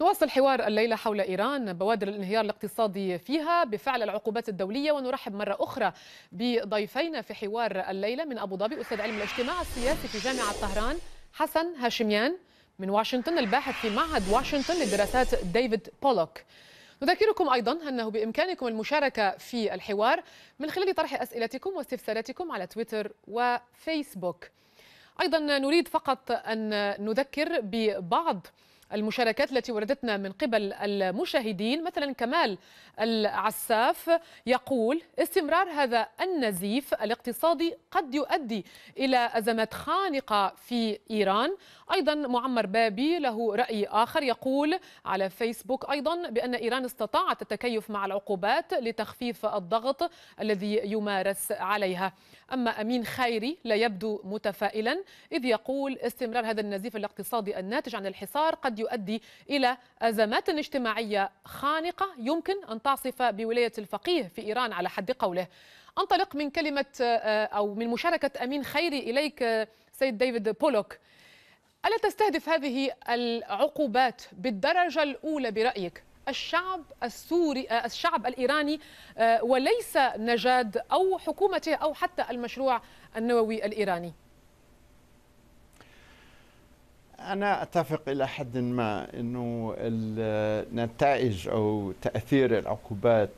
نواصل حوار الليلة حول إيران بوادر الانهيار الاقتصادي فيها بفعل العقوبات الدولية ونرحب مرة أخرى بضيفينا في حوار الليلة من أبو ظبي أستاذ علم الاجتماع السياسي في جامعة طهران حسن هاشميان من واشنطن الباحث في معهد واشنطن للدراسات ديفيد بولوك نذكركم أيضا أنه بإمكانكم المشاركة في الحوار من خلال طرح أسئلتكم واستفساراتكم على تويتر وفيسبوك أيضا نريد فقط أن نذكر ببعض المشاركات التي وردتنا من قبل المشاهدين مثلا كمال العساف يقول استمرار هذا النزيف الاقتصادي قد يؤدي إلى أزمات خانقة في إيران أيضا معمر بابي له رأي آخر يقول على فيسبوك أيضا بأن إيران استطاعت التكيف مع العقوبات لتخفيف الضغط الذي يمارس عليها أما أمين خيري لا يبدو متفائلا إذ يقول استمرار هذا النزيف الاقتصادي الناتج عن الحصار قد يؤدي إلى أزمات اجتماعية خانقة يمكن أن تعصف بولاية الفقيه في إيران على حد قوله أنطلق من كلمة آه، أو من مشاركة أمين خيري إليك آه، سيد ديفيد بولوك ألا تستهدف هذه العقوبات بالدرجة الأولى برأيك الشعب السوري آه، الشعب الإيراني آه، وليس نجاد أو حكومته أو حتى المشروع النووي الإيراني أنا أتفق إلى حد ما أنه النتائج أو تأثير العقوبات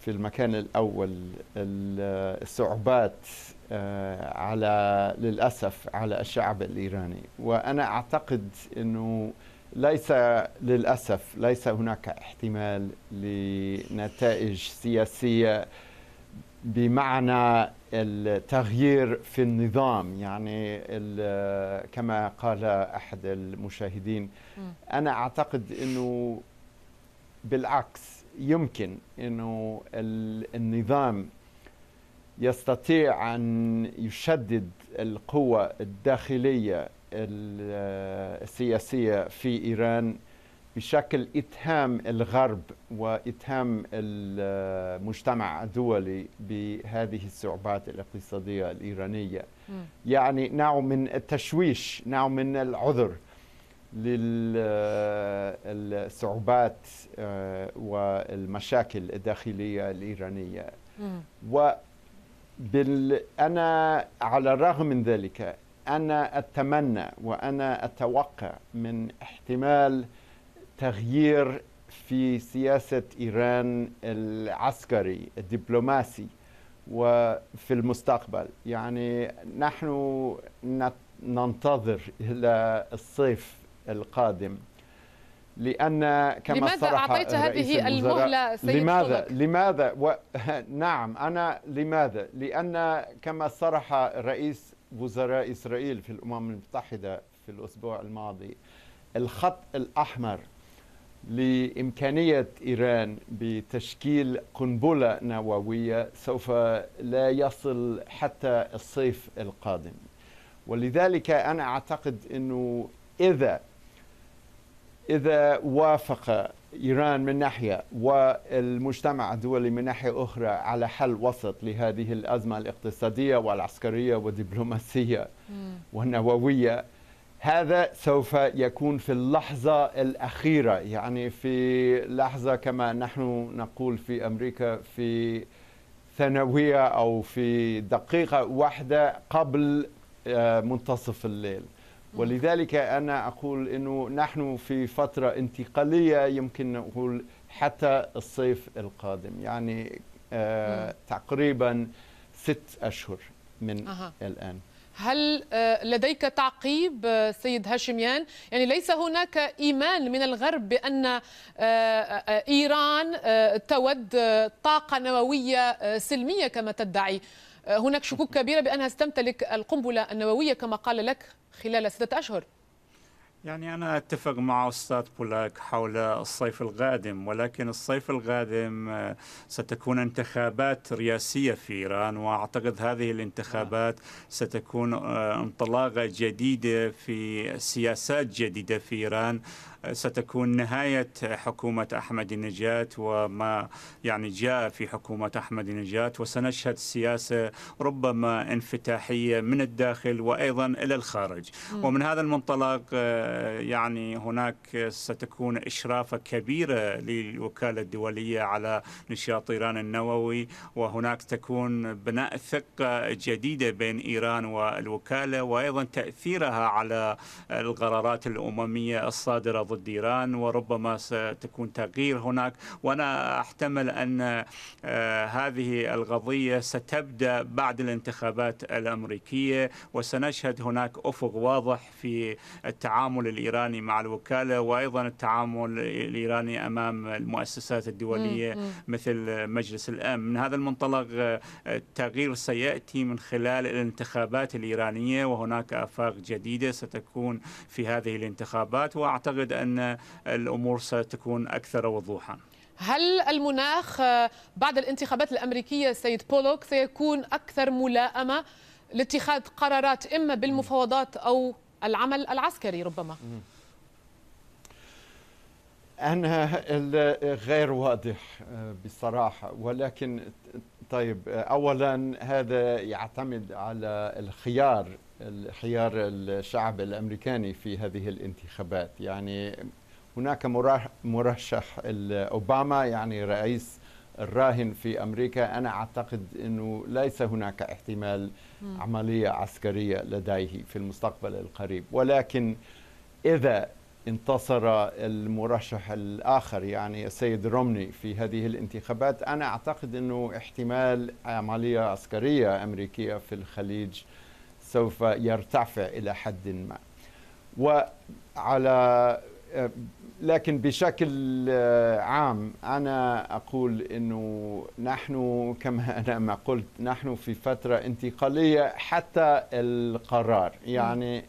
في المكان الأول الصعوبات آه، على للاسف على الشعب الايراني وانا اعتقد انه ليس للاسف ليس هناك احتمال لنتائج سياسيه بمعنى التغيير في النظام يعني كما قال احد المشاهدين انا اعتقد انه بالعكس يمكن انه النظام يستطيع أن يشدد القوة الداخلية السياسية في إيران بشكل إتهام الغرب وإتهام المجتمع الدولي بهذه الصعوبات الاقتصادية الإيرانية م. يعني نوع من التشويش نوع من العذر للصعوبات آه، والمشاكل الداخلية الإيرانية م. بال... أنا على الرغم من ذلك أنا أتمنى وأنا أتوقع من احتمال تغيير في سياسة إيران العسكري الدبلوماسي وفي المستقبل يعني نحن ننتظر إلى الصيف القادم لأن كما لماذا أعطيت هذه المهلة سيد لماذا طلق؟ لماذا و... نعم أنا لماذا لأن كما صرح رئيس وزراء إسرائيل في الأمم المتحدة في الأسبوع الماضي الخط الأحمر لإمكانية إيران بتشكيل قنبلة نووية سوف لا يصل حتى الصيف القادم ولذلك أنا أعتقد أنه إذا إذا وافق إيران من ناحية والمجتمع الدولي من ناحية أخرى على حل وسط لهذه الأزمة الاقتصادية والعسكرية والدبلوماسية والنووية هذا سوف يكون في اللحظة الأخيرة يعني في لحظة كما نحن نقول في أمريكا في ثانوية أو في دقيقة واحدة قبل آه، منتصف الليل ولذلك أنا أقول أنه نحن في فترة انتقالية يمكن نقول حتى الصيف القادم يعني آه تقريبا ست أشهر من أه. الآن هل آه، لديك تعقيب آه، سيد هاشميان يعني ليس هناك إيمان من الغرب بأن آه، إيران تود طاقة نووية سلمية كما تدعي آه، هناك شكوك كبيرة بأنها استمتلك القنبلة النووية كما قال لك خلال ستة أشهر يعني أنا أتفق مع أستاذ بولاك حول الصيف القادم ولكن الصيف القادم آه، ستكون انتخابات رئاسية في إيران وأعتقد هذه الانتخابات ستكون آه، انطلاقة جديدة في سياسات جديدة في إيران ستكون نهاية حكومة أحمد نجات وما يعني جاء في حكومة أحمد نجات وسنشهد سياسة ربما انفتاحية من الداخل وأيضا إلى الخارج م. ومن هذا المنطلق آه، يعني هناك ستكون إشرافة كبيرة للوكالة الدولية على نشاط إيران النووي وهناك تكون بناء ثقة جديدة بين إيران والوكالة وأيضا تأثيرها على القرارات الأممية الصادرة ضد ضد إيران وربما ستكون تغيير هناك وأنا أحتمل أن آه، هذه القضية ستبدأ بعد الانتخابات الأمريكية وسنشهد هناك أفق واضح في التعامل الإيراني مع الوكالة وأيضا التعامل الإيراني أمام المؤسسات الدولية مثل مجلس الأمن من هذا المنطلق آه، التغيير سيأتي من خلال الانتخابات الإيرانية وهناك آفاق جديدة ستكون في هذه الانتخابات وأعتقد أن الأمور ستكون أكثر وضوحا هل المناخ آه، بعد الانتخابات الأمريكية سيد بولوك سيكون أكثر ملائمة لاتخاذ قرارات إما بالمفاوضات أو العمل العسكري ربما؟ أنا غير واضح آه، بصراحة ولكن طيب آه، أولا هذا يعتمد على الخيار حيار الشعب الامريكاني في هذه الانتخابات يعني هناك مرشح اوباما يعني رئيس الراهن في امريكا انا اعتقد انه ليس هناك احتمال عمليه عسكريه لديه في المستقبل القريب ولكن اذا انتصر المرشح الاخر يعني السيد رومني في هذه الانتخابات انا اعتقد انه احتمال عمليه عسكريه امريكيه في الخليج سوف يرتفع الى حد ما وعلى لكن بشكل عام انا اقول انه نحن كما انا ما قلت نحن في فتره انتقاليه حتى القرار يعني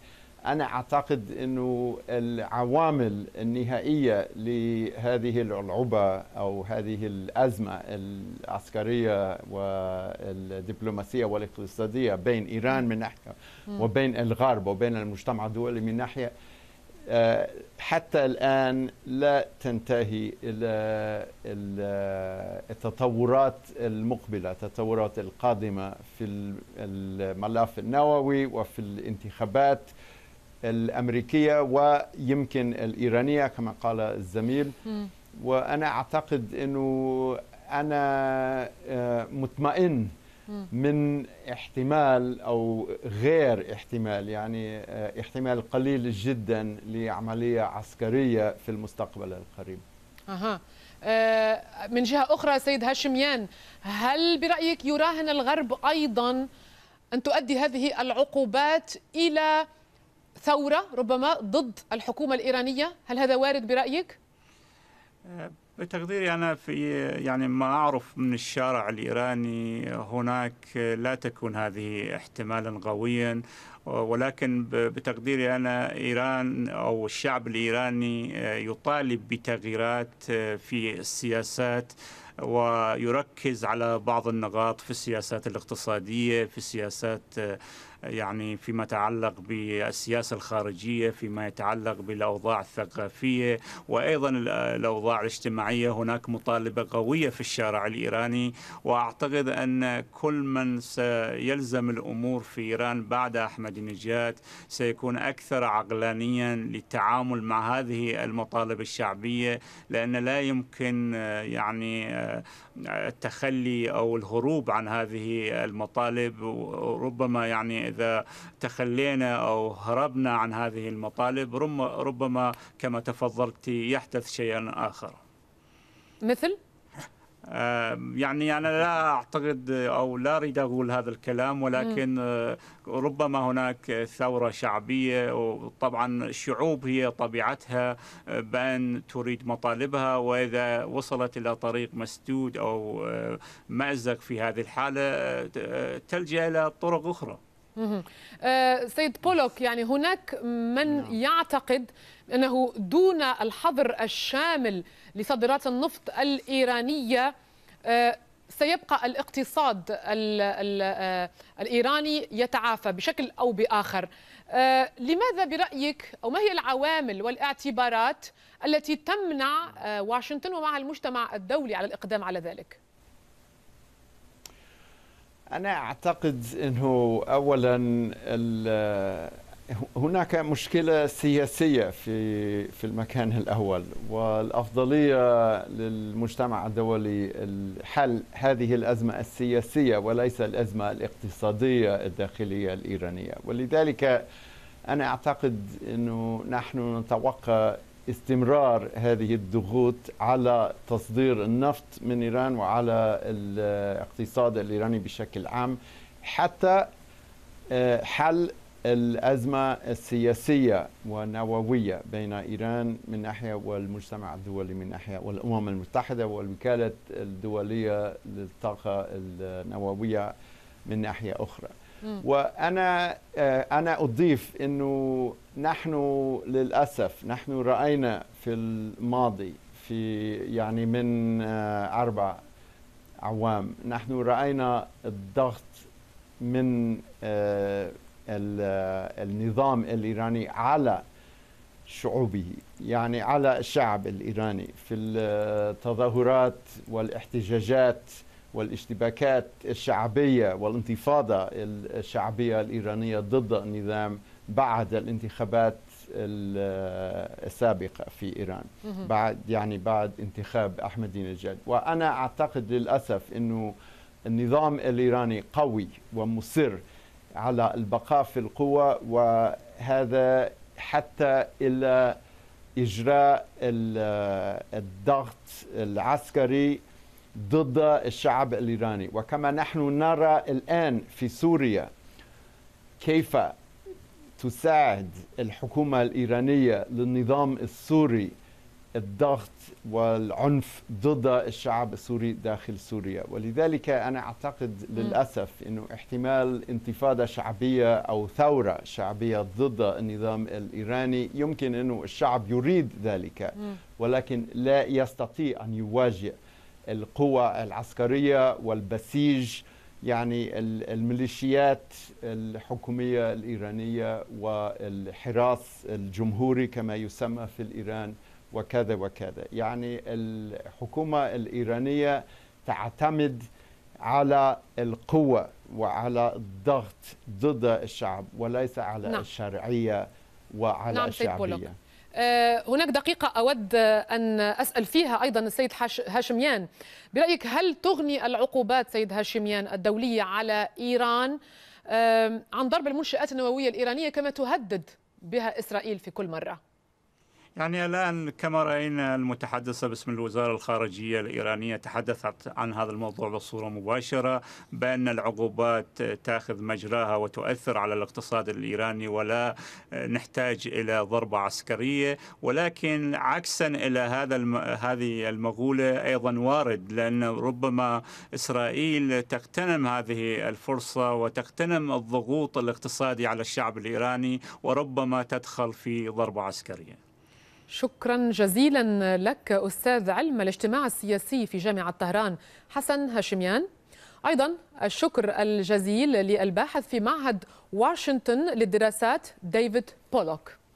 انا اعتقد انه العوامل النهائيه لهذه العلعبه او هذه الازمه العسكريه والدبلوماسيه والاقتصاديه بين ايران من ناحيه وبين الغرب وبين المجتمع الدولي من ناحية آه، حتى الآن لا تنتهي التطورات المقبلة التطورات القادمة في الملف النووي وفي الانتخابات الأمريكية ويمكن الإيرانية كما قال الزميل وأنا أعتقد أنه أنا آه، مطمئن من احتمال أو غير احتمال يعني آه، احتمال قليل جدا لعملية عسكرية في المستقبل القريب أها. آه، من جهة أخرى سيد هاشميان هل برأيك يراهن الغرب أيضا أن تؤدي هذه العقوبات إلى ثورة ربما ضد الحكومة الإيرانية هل هذا وارد برأيك؟ آه، بتقديري أنا في يعني ما أعرف من الشارع الإيراني هناك لا تكون هذه احتمالا قويا ولكن بتقديري أنا إيران أو الشعب الإيراني يطالب بتغييرات في السياسات ويركز على بعض النقاط في السياسات الاقتصادية في السياسات يعني فيما يتعلق بالسياسة الخارجية فيما يتعلق بالأوضاع الثقافية وأيضا الأوضاع الاجتماعية هناك مطالبة قوية في الشارع الإيراني وأعتقد أن كل من سيلزم الأمور في إيران بعد أحمد نجاد سيكون أكثر عقلانيا للتعامل مع هذه المطالب الشعبية لأن لا يمكن يعني التخلي أو الهروب عن هذه المطالب ربما يعني إذا تخلينا أو هربنا عن هذه المطالب ربما كما تفضلت يحدث شيئا آخر مثل؟ يعني أنا لا أعتقد أو لا أريد أقول هذا الكلام ولكن آه، ربما هناك ثورة شعبية وطبعا الشعوب هي طبيعتها آه، بأن تريد مطالبها وإذا وصلت إلى طريق مسدود أو آه، مأزق في هذه الحالة تلجأ إلى طرق أخرى آه، سيد بولوك يعني هناك من نعم. يعتقد أنه دون الحظر الشامل لصادرات النفط الإيرانية آه، سيبقى الاقتصاد الـ الـ آه، الإيراني يتعافى بشكل أو بآخر لماذا برأيك أو ما هي العوامل والاعتبارات التي تمنع واشنطن ومعها المجتمع الدولي على الإقدام على ذلك؟ أنا أعتقد أنه أولا هناك مشكلة سياسية في في المكان الأول والأفضلية للمجتمع الدولي حل هذه الأزمة السياسية وليس الأزمة الاقتصادية الداخلية الإيرانية ولذلك أنا أعتقد أنه نحن نتوقع استمرار هذه الضغوط على تصدير النفط من إيران وعلى الاقتصاد الإيراني بشكل عام حتى آه، حل الأزمة السياسية والنووية بين إيران من ناحية والمجتمع الدولي من ناحية والأمم المتحدة والوكالة الدولية للطاقة النووية من ناحية أخرى وانا آه، انا اضيف انه نحن للاسف نحن راينا في الماضي في يعني من آه، اربع اعوام نحن راينا الضغط من آه، النظام الايراني على شعوبه يعني على الشعب الايراني في التظاهرات والاحتجاجات والاشتباكات الشعبية والانتفاضة الشعبية الإيرانية ضد النظام بعد الانتخابات السابقة في إيران بعد يعني بعد انتخاب أحمد نجاد وأنا أعتقد للأسف أنه النظام الإيراني قوي ومصر على البقاء في القوة وهذا حتى إلى إجراء الضغط العسكري ضد الشعب الايراني وكما نحن نرى الان في سوريا كيف تساعد الحكومه الايرانيه للنظام السوري الضغط والعنف ضد الشعب السوري داخل سوريا ولذلك أنا أعتقد للأسف أنه احتمال انتفاضة شعبية أو ثورة شعبية ضد النظام الإيراني يمكن أنه الشعب يريد ذلك ولكن لا يستطيع أن يواجه القوى العسكرية والبسيج يعني الميليشيات الحكومية الإيرانية والحراس الجمهوري كما يسمى في الإيران وكذا وكذا يعني الحكومة الإيرانية تعتمد على القوة وعلى الضغط ضد الشعب وليس على نعم. الشرعية وعلى نعم الشعبية آه، هناك دقيقة أود أن أسأل فيها أيضا السيد هاشميان برأيك هل تغني العقوبات سيد هاشميان الدولية على إيران عن ضرب المنشآت النووية الإيرانية كما تهدد بها إسرائيل في كل مرة؟ يعني الآن كما رأينا المتحدثة باسم الوزارة الخارجية الإيرانية تحدثت عن هذا الموضوع بصورة مباشرة بأن العقوبات تأخذ مجراها وتؤثر على الاقتصاد الإيراني ولا نحتاج إلى ضربة عسكرية ولكن عكسا إلى هذا الم... هذه المغوله أيضا وارد لأن ربما إسرائيل تغتنم هذه الفرصة وتغتنم الضغوط الاقتصادي على الشعب الإيراني وربما تدخل في ضربة عسكرية شكرا جزيلا لك أستاذ علم الاجتماع السياسي في جامعة طهران حسن هاشميان أيضا الشكر الجزيل للباحث في معهد واشنطن للدراسات ديفيد بولوك